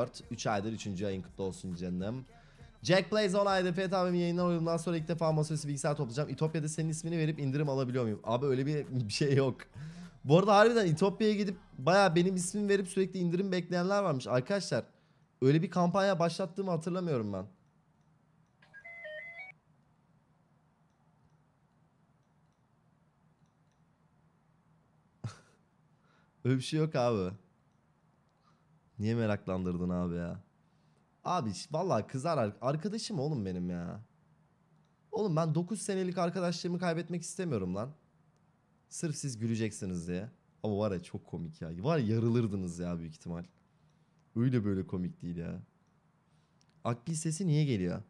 4. 3 aydır 3. ayın kutlu olsun canım. Jack Plays Online RP tabimin yayından oyundan sonra ilk defa masaüstü bilgisayar toplayacağım. İtopya'da senin ismini verip indirim alabiliyor muyum? Abi öyle bir, bir şey yok. Bu arada harbiden İtopya'ya gidip baya benim ismimi verip sürekli indirim bekleyenler varmış. Arkadaşlar öyle bir kampanya başlattığımı hatırlamıyorum ben. öyle bir şey yok abi. Niye meraklandırdın abi ya? Abi vallahi kızar arkadaşım oğlum benim ya. Oğlum ben 9 senelik arkadaşlığımı kaybetmek istemiyorum lan. Sırf siz güleceksiniz diye. Ama var ya çok komik ya. Var ya yarılırdınız ya büyük ihtimal. Öyle böyle komik değil ya. Akbil sesi niye geliyor?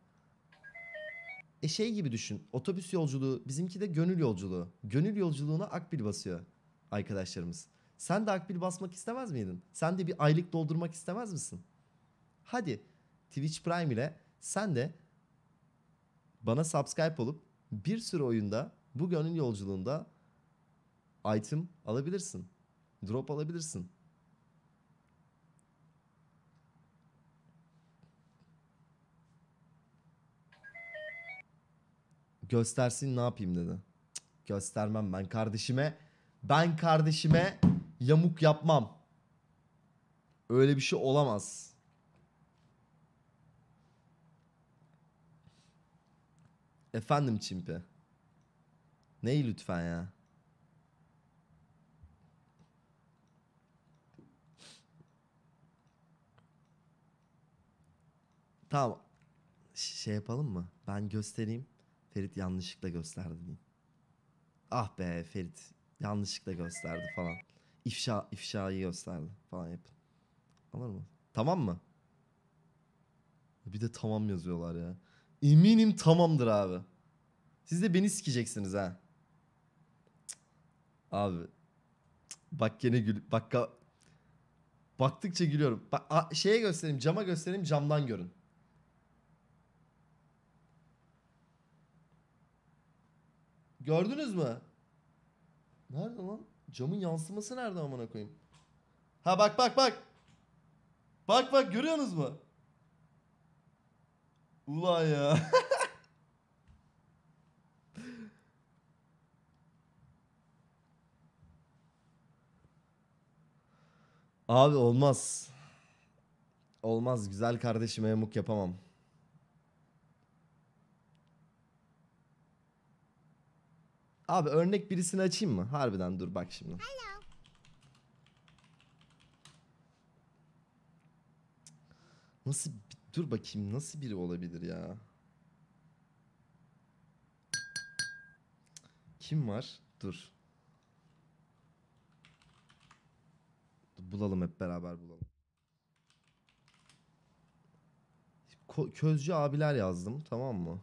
E şey gibi düşün. Otobüs yolculuğu bizimki de gönül yolculuğu. Gönül yolculuğuna akbil basıyor arkadaşlarımız. Sen de akbil basmak istemez miydin? Sen de bir aylık doldurmak istemez misin? Hadi Twitch Prime ile sen de bana subscribe olup bir sürü oyunda bu gönül yolculuğunda item alabilirsin. Drop alabilirsin. Göstersin ne yapayım dedi. Cık, göstermem ben kardeşime. Ben kardeşime yamuk yapmam. Öyle bir şey olamaz. Efendim çimpi. Neyi lütfen ya? Tamam. Şey yapalım mı? Ben göstereyim. Ferit yanlışlıkla gösterdi Ah be Ferit yanlışlıkla gösterdi falan ifşa ifşayı gösterdi falan yapın. Anlar mı? Tamam mı? Bir de tamam yazıyorlar ya. Eminim tamamdır abi. Siz de beni sikeceksiniz ha. Abi. Bak gene gül. bak Baktıkça gülüyorum. Bak a, şeye göstereyim, cama göstereyim, camdan görün. Gördünüz mü? Nerede lan? Camın yansıması nerede amına koyayım? Ha bak bak bak. Bak bak görüyorsunuz mu? Ula ya. Abi olmaz. Olmaz güzel kardeşime yamuk yapamam. Abi örnek birisini açayım mı? Harbiden dur bak şimdi. Hello. Nasıl dur bakayım nasıl biri olabilir ya? Kim var? Dur. Bulalım hep beraber bulalım. Ko Közcü abiler yazdım tamam mı?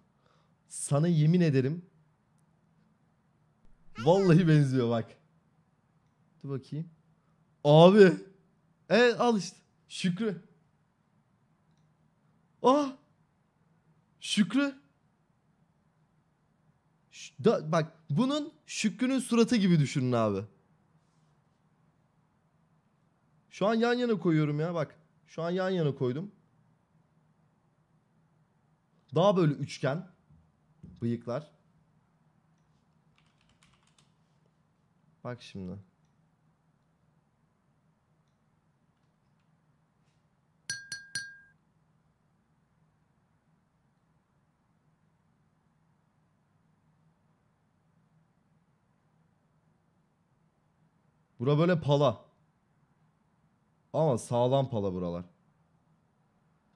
Sana yemin ederim Vallahi benziyor bak. Dur bakayım. Abi. Evet al işte. Şükrü. Ah. Şükrü. Ş da, bak bunun Şükrü'nün suratı gibi düşünün abi. Şu an yan yana koyuyorum ya bak. Şu an yan yana koydum. Daha böyle üçgen. Bıyıklar. Bak şimdi. Bura böyle pala. Ama sağlam pala buralar.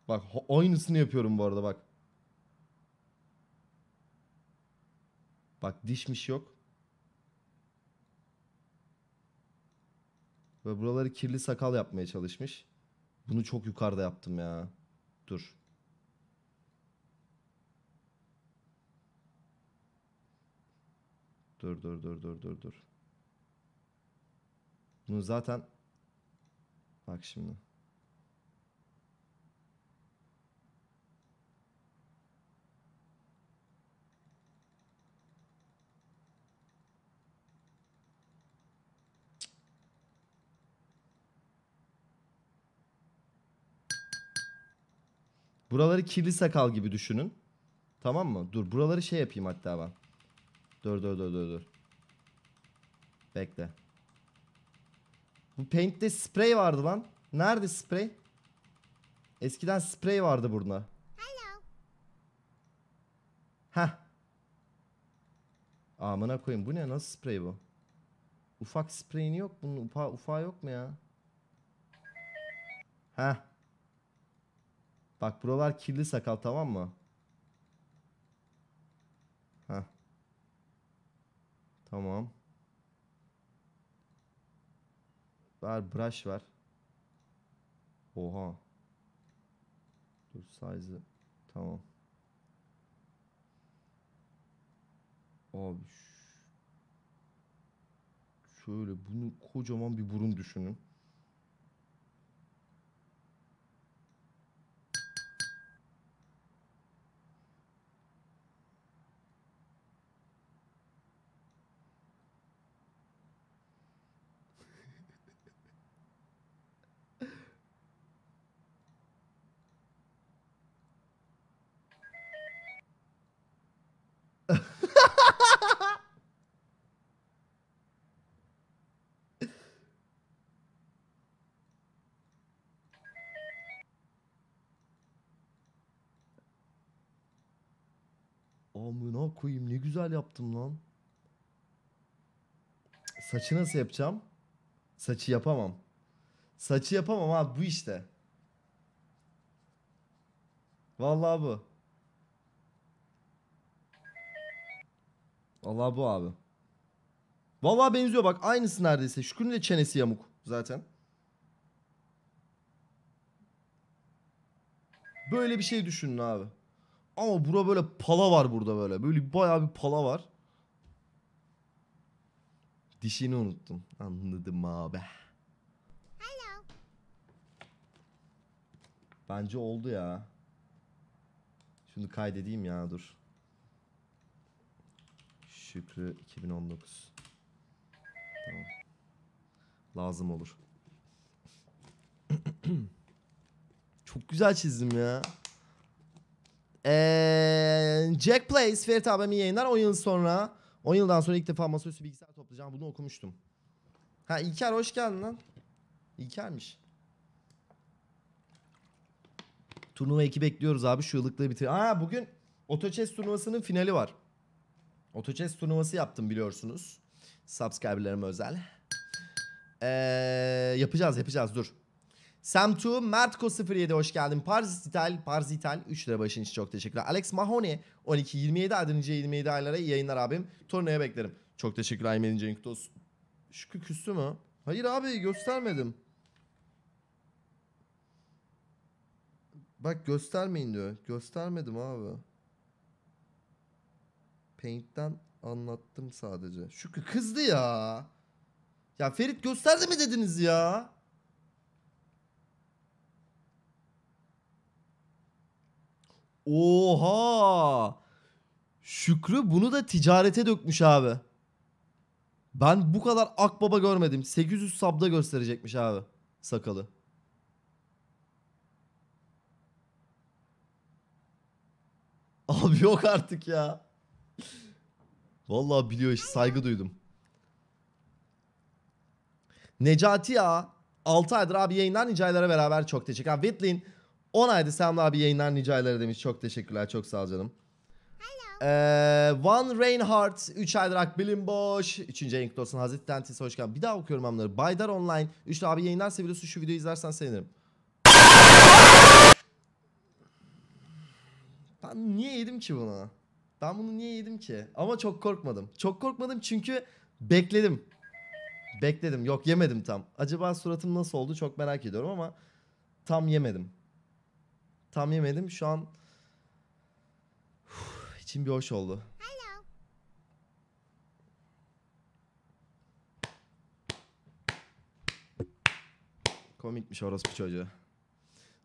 Bak aynısını yapıyorum bu arada bak. Bak dişmiş yok. Ve buraları kirli sakal yapmaya çalışmış. Bunu çok yukarıda yaptım ya. Dur. Dur dur dur dur dur dur. Bunu zaten bak şimdi. Buraları kirli sakal gibi düşünün. Tamam mı? Dur buraları şey yapayım hatta ben. Dur dur dur dur dur. Bekle. Bu paint'te sprey vardı lan. Nerede sprey? Eskiden sprey vardı burada. Hello. Heh. Amına koyayım bu ne nasıl sprey bu? Ufak spreyini yok bunun ufa ufağı yok mu ya? Heh. Bak buralar kirli sakal tamam mı? Heh. Tamam. Ver brush ver. Oha. Dur size Tamam. Abi şöyle bunu kocaman bir burun düşünün. Amına koyayım ne güzel yaptım lan. Saçı nasıl yapacağım? Saçı yapamam. Saçı yapamam abi bu işte. Vallahi bu. Vallahi bu abi. Vallahi benziyor bak aynısı neredeyse. Şükrü'nün de çenesi yamuk zaten. Böyle bir şey düşünün abi. Ama bura böyle pala var burada böyle. Böyle bayağı bir pala var. Dişini unuttum. Anladım abi. Hello. Bence oldu ya. Şimdi kaydedeyim ya dur. Şükrü 2019. Tamam. Lazım olur. Çok güzel çizdim ya. Ee, Jack Plays Ferit abim yayınlar. 10 yıl sonra 10 yıldan sonra ilk defa masaüstü bilgisayar toplayacağım. Bunu okumuştum. Ha İlker hoş geldin lan. İlker'miş. Turnuva ekibi bekliyoruz abi. Şu ılıklığı bitir. Aa bugün Otochess turnuvasının finali var. Otochess turnuvası yaptım biliyorsunuz. Subscriber'larıma özel. Ee, yapacağız yapacağız dur. Sam2, Mertko07 hoş geldin. Parzital, Parzital 3 lira başın için çok teşekkürler. Alex Mahoney 12, 27 Adınca 27 aylara iyi yayınlar abim. Turnuvaya beklerim. Çok teşekkürler Yemeğin Cenk Dost. küstü mü? Hayır abi göstermedim. Bak göstermeyin diyor. Göstermedim abi. Paint'ten anlattım sadece. Şükrü kızdı ya. Ya Ferit gösterdi mi dediniz ya? Oha! Şükrü bunu da ticarete dökmüş abi. Ben bu kadar akbaba görmedim. 800 sabda gösterecekmiş abi sakalı. Abi yok artık ya. Vallahi biliyor işte saygı duydum. Necati ya 6 aydır abi yayınlar niceylere beraber çok teşekkür. Abi Whitlin 10 aydır Selam abi yayınlar niceylere demiş. Çok teşekkürler. Çok sağ ol canım. Ee, One Reinhardt 3 aydır Akbilin Boş 3. Enk Dostun Hazreti Tentis hoş geldin. Bir daha okuyorum hamları. Baydar Online 3 abi yayınlar seviyorsun şu videoyu izlersen sevinirim. Ben niye yedim ki bunu? Ben bunu niye yedim ki? Ama çok korkmadım. Çok korkmadım çünkü bekledim. Bekledim. Yok yemedim tam. Acaba suratım nasıl oldu çok merak ediyorum ama tam yemedim. Tam yemedim. Şu an Uf, içim bir hoş oldu. Hello. Komikmiş orospu çocuğu.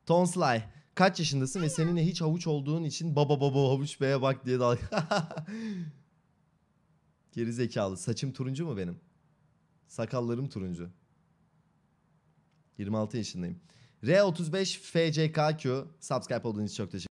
Tonslay kaç yaşındasın ve seninle hiç havuç olduğun için baba baba havuç beye bak diye dalga. Geri zekalı. Saçım turuncu mu benim? Sakallarım turuncu. 26 yaşındayım. R35FCKQ subscribe olduğunuz için çok teşekkür